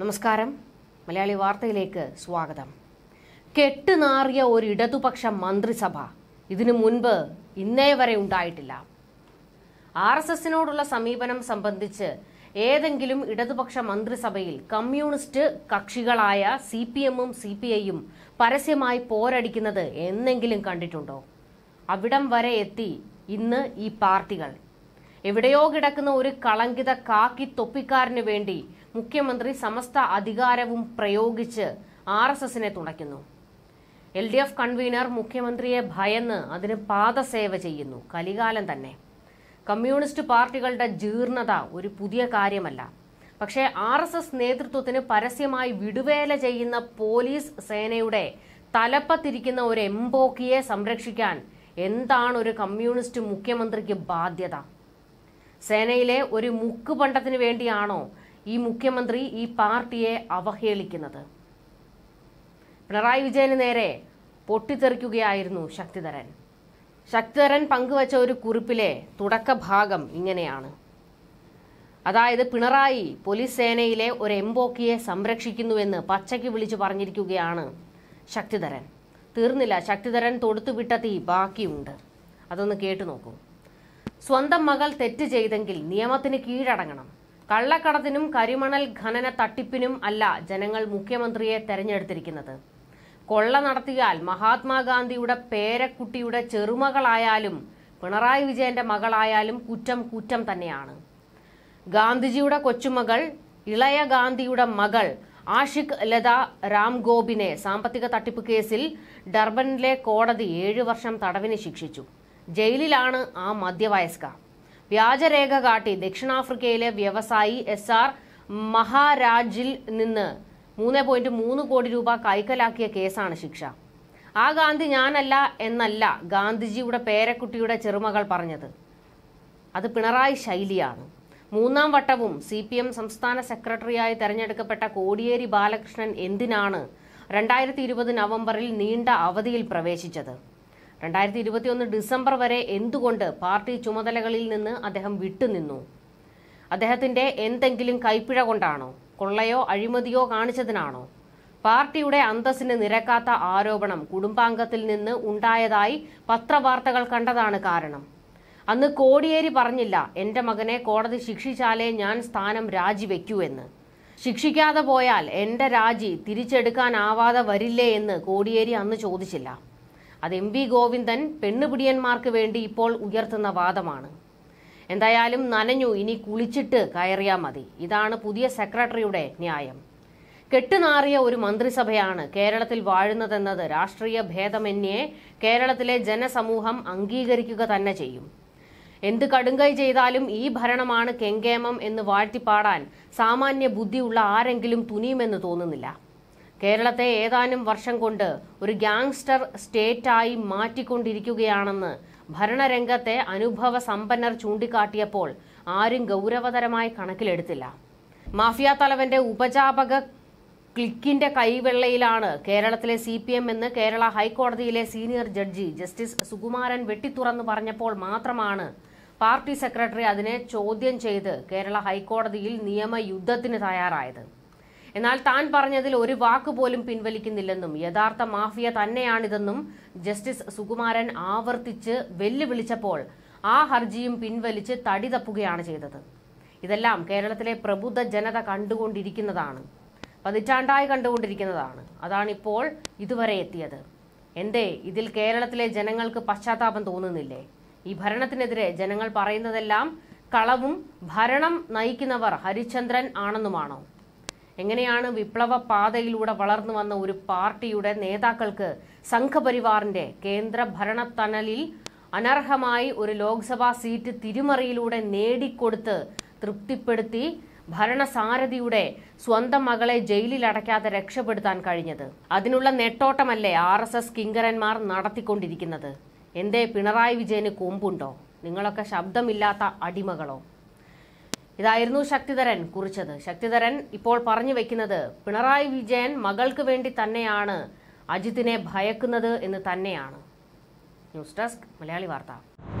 നമസ്കാരം മലയാളി വാർത്തയിലേക്ക് സ്വാഗതം കെട്ടുനാറിയ ഒരു ഇടതുപക്ഷ മന്ത്രിസഭ ഇതിനു മുൻപ് ഇന്നേ വരെ ഉണ്ടായിട്ടില്ല ആർ എസ് എസിനോടുള്ള സമീപനം സംബന്ധിച്ച് ഏതെങ്കിലും ഇടതുപക്ഷ മന്ത്രിസഭയിൽ കമ്മ്യൂണിസ്റ്റ് കക്ഷികളായ സി പി എമ്മും സി പി ഐയും പരസ്യമായി പോരടിക്കുന്നത് എന്നെങ്കിലും കണ്ടിട്ടുണ്ടോ അവിടം വരെ എത്തി ഇന്ന് ഈ പാർട്ടികൾ എവിടെയോ കിടക്കുന്ന ഒരു കളങ്കിത കാക്കി തൊപ്പിക്കാരന് വേണ്ടി മുഖ്യമന്ത്രി സമസ്ത അധികാരവും പ്രയോഗിച്ച് ആർ എസ് എസിനെ തുണയ്ക്കുന്നു എൽ ഡി എഫ് കൺവീനർ മുഖ്യമന്ത്രിയെ ഭയന്ന് അതിന് പാദസേവ ചെയ്യുന്നു കലികാലം തന്നെ കമ്മ്യൂണിസ്റ്റ് പാർട്ടികളുടെ ജീർണത ഒരു പുതിയ കാര്യമല്ല പക്ഷേ ആർ എസ് എസ് നേതൃത്വത്തിന് പരസ്യമായി വിടുവേല ചെയ്യുന്ന പോലീസ് സേനയുടെ തലപ്പത്തിരിക്കുന്ന ഒരു എംബോക്കിയെ സംരക്ഷിക്കാൻ എന്താണ് ഒരു കമ്മ്യൂണിസ്റ്റ് മുഖ്യമന്ത്രിക്ക് ബാധ്യത സേനയിലെ ഒരു മുക്ക് പണ്ടത്തിന് വേണ്ടിയാണോ ഈ മുഖ്യമന്ത്രി ഈ പാർട്ടിയെ അവഹേളിക്കുന്നത് പിണറായി വിജയന് നേരെ പൊട്ടിത്തെറിക്കുകയായിരുന്നു ശക്തിധരൻ ശക്തിധരൻ പങ്കുവച്ച ഒരു കുറിപ്പിലെ തുടക്കഭാഗം ഇങ്ങനെയാണ് അതായത് പിണറായി പോലീസ് സേനയിലെ ഒരു എംബോക്കിയെ സംരക്ഷിക്കുന്നുവെന്ന് പച്ചയ്ക്ക് വിളിച്ചു പറഞ്ഞിരിക്കുകയാണ് ശക്തിധരൻ തീർന്നില്ല ശക്തിധരൻ തൊടുത്തുവിട്ട തീ ബാക്കിയുണ്ട് അതൊന്ന് കേട്ടു നോക്കൂ സ്വന്തം മകൾ തെറ്റ് ചെയ്തെങ്കിൽ നിയമത്തിന് കീഴടങ്ങണം കള്ളക്കടത്തിനും കരിമണൽ ഖനന തട്ടിപ്പിനും അല്ല ജനങ്ങൾ മുഖ്യമന്ത്രിയെ തെരഞ്ഞെടുത്തിരിക്കുന്നത് കൊള്ള നടത്തിയാൽ മഹാത്മാഗാന്ധിയുടെ പേരക്കുട്ടിയുടെ ചെറുമകളായാലും പിണറായി വിജയന്റെ മകളായാലും കുറ്റം കുറ്റം തന്നെയാണ് ഗാന്ധിജിയുടെ കൊച്ചുമകൾ ഇളയ ഗാന്ധിയുടെ മകൾ ആഷിഖ് ലത രാം ഗോപിനെ സാമ്പത്തിക തട്ടിപ്പ് കേസിൽ ഡർബനിലെ കോടതി ഏഴു വർഷം തടവിന് ശിക്ഷിച്ചു ജയിലിലാണ് ആ മധ്യവയസ്ക വ്യാജരേഖ കാട്ടി ദക്ഷിണാഫ്രിക്കയിലെ വ്യവസായി എസ് ആർ മഹാരാജിൽ നിന്ന് മൂന്ന് പോയിന്റ് മൂന്ന് കോടി രൂപ കൈക്കലാക്കിയ കേസാണ് ശിക്ഷ ആ ഗാന്ധി ഞാനല്ല എന്നല്ല ഗാന്ധിജിയുടെ പേരക്കുട്ടിയുടെ ചെറുമകൾ പറഞ്ഞത് അത് പിണറായി ശൈലിയാണ് മൂന്നാം വട്ടവും സി പി എം സംസ്ഥാന സെക്രട്ടറിയായി തെരഞ്ഞെടുക്കപ്പെട്ട കോടിയേരി ബാലകൃഷ്ണൻ എന്തിനാണ് രണ്ടായിരത്തി ഇരുപത് നവംബറിൽ നീണ്ട അവധിയിൽ പ്രവേശിച്ചത് രണ്ടായിരത്തി ഇരുപത്തിയൊന്ന് ഡിസംബർ വരെ എന്തുകൊണ്ട് പാർട്ടി ചുമതലകളിൽ നിന്ന് അദ്ദേഹം വിട്ടുനിന്നു അദ്ദേഹത്തിന്റെ എന്തെങ്കിലും കൈപ്പിഴ കൊണ്ടാണോ കൊള്ളയോ അഴിമതിയോ കാണിച്ചതിനാണോ പാർട്ടിയുടെ അന്തസ്സിന് നിരക്കാത്ത ആരോപണം കുടുംബാംഗത്തിൽ നിന്ന് ഉണ്ടായതായി പത്രവാർത്തകൾ കണ്ടതാണ് കാരണം അന്ന് കോടിയേരി പറഞ്ഞില്ല എന്റെ മകനെ കോടതി ശിക്ഷിച്ചാലേ ഞാൻ സ്ഥാനം രാജിവെക്കൂ എന്ന് ശിക്ഷിക്കാതെ പോയാൽ എന്റെ രാജി തിരിച്ചെടുക്കാനാവാതെ വരില്ലേ എന്ന് കോടിയേരി അന്ന് ചോദിച്ചില്ല അത് എം വി ഗോവിന്ദൻ പെണ്ണുപിടിയന്മാർക്ക് വേണ്ടി ഇപ്പോൾ ഉയർത്തുന്ന വാദമാണ് എന്തായാലും നനഞ്ഞു ഇനി കുളിച്ചിട്ട് കയറിയാൽ മതി ഇതാണ് പുതിയ സെക്രട്ടറിയുടെ ന്യായം കെട്ടുനാറിയ ഒരു മന്ത്രിസഭയാണ് കേരളത്തിൽ വാഴുന്നതെന്നത് രാഷ്ട്രീയ ഭേദമന്യേ കേരളത്തിലെ ജനസമൂഹം അംഗീകരിക്കുക തന്നെ ചെയ്യും എന്ത് കടുങ്കൈ ചെയ്താലും ഈ ഭരണമാണ് കെങ്കേമം എന്ന് വാഴ്ത്തിപ്പാടാൻ സാമാന്യ ബുദ്ധിയുള്ള ആരെങ്കിലും തുനിയുമെന്ന് തോന്നുന്നില്ല കേരളത്തെ ഏതാനും വർഷം കൊണ്ട് ഒരു ഗ്യാങ്സ്റ്റർ സ്റ്റേറ്റായി മാറ്റിക്കൊണ്ടിരിക്കുകയാണെന്ന് ഭരണരംഗത്തെ അനുഭവ സമ്പന്നർ ചൂണ്ടിക്കാട്ടിയപ്പോൾ ആരും ഗൗരവതരമായി കണക്കിലെടുത്തില്ല മാഫിയ തലവന്റെ ഉപജാപക ക്ലിക്കിന്റെ കൈവെള്ളയിലാണ് കേരളത്തിലെ സി പി എം എന്ന് കേരള ഹൈക്കോടതിയിലെ സീനിയർ ജഡ്ജി ജസ്റ്റിസ് സുകുമാരൻ വെട്ടിത്തുറന്നു പറഞ്ഞപ്പോൾ മാത്രമാണ് പാർട്ടി സെക്രട്ടറി അതിനെ ചോദ്യം ചെയ്ത് കേരള ഹൈക്കോടതിയിൽ നിയമയുദ്ധത്തിന് തയ്യാറായത് എന്നാൽ താൻ പറഞ്ഞതിൽ ഒരു വാക്ക് പോലും പിൻവലിക്കുന്നില്ലെന്നും യഥാർത്ഥ മാഫിയ തന്നെയാണിതെന്നും ജസ്റ്റിസ് സുകുമാരൻ ആവർത്തിച്ച് വെല്ലുവിളിച്ചപ്പോൾ ആ ഹർജിയും പിൻവലിച്ച് തടി തപ്പുകയാണ് ചെയ്തത് ഇതെല്ലാം കേരളത്തിലെ പ്രബുദ്ധ ജനത കണ്ടുകൊണ്ടിരിക്കുന്നതാണ് പതിറ്റാണ്ടായി കണ്ടുകൊണ്ടിരിക്കുന്നതാണ് അതാണിപ്പോൾ ഇതുവരെ എത്തിയത് എന്തേ ഇതിൽ കേരളത്തിലെ ജനങ്ങൾക്ക് പശ്ചാത്താപം തോന്നുന്നില്ലേ ഈ ഭരണത്തിനെതിരെ ജനങ്ങൾ പറയുന്നതെല്ലാം കളവും ഭരണം നയിക്കുന്നവർ ഹരിചന്ദ്രൻ ആണെന്നുമാണോ എങ്ങനെയാണ് വിപ്ലവ പാതയിലൂടെ വളർന്നു വന്ന ഒരു പാർട്ടിയുടെ നേതാക്കൾക്ക് സംഘപരിവാറിന്റെ കേന്ദ്ര ഭരണത്തണലിൽ അനർഹമായി ഒരു ലോക്സഭാ സീറ്റ് തിരിമറിയിലൂടെ നേടിക്കൊടുത്ത് തൃപ്തിപ്പെടുത്തി ഭരണസാരഥിയുടെ സ്വന്തം മകളെ ജയിലിൽ അടയ്ക്കാതെ രക്ഷപ്പെടുത്താൻ കഴിഞ്ഞത് അതിനുള്ള നെട്ടോട്ടമല്ലേ ആർ എസ് എസ് കിങ്കരന്മാർ നടത്തിക്കൊണ്ടിരിക്കുന്നത് എന്തേ പിണറായി വിജയന് കൊമ്പുണ്ടോ നിങ്ങളൊക്കെ ശബ്ദമില്ലാത്ത അടിമകളോ ഇതായിരുന്നു ശക്തിധരൻ കുറിച്ചത് ശക്തിധരൻ ഇപ്പോൾ പറഞ്ഞു വെക്കുന്നത് പിണറായി വിജയൻ മകൾക്ക് വേണ്ടി തന്നെയാണ് അജിത്തിനെ ഭയക്കുന്നത് എന്ന് തന്നെയാണ് ന്യൂസ് ഡെസ്ക് മലയാളി വാർത്ത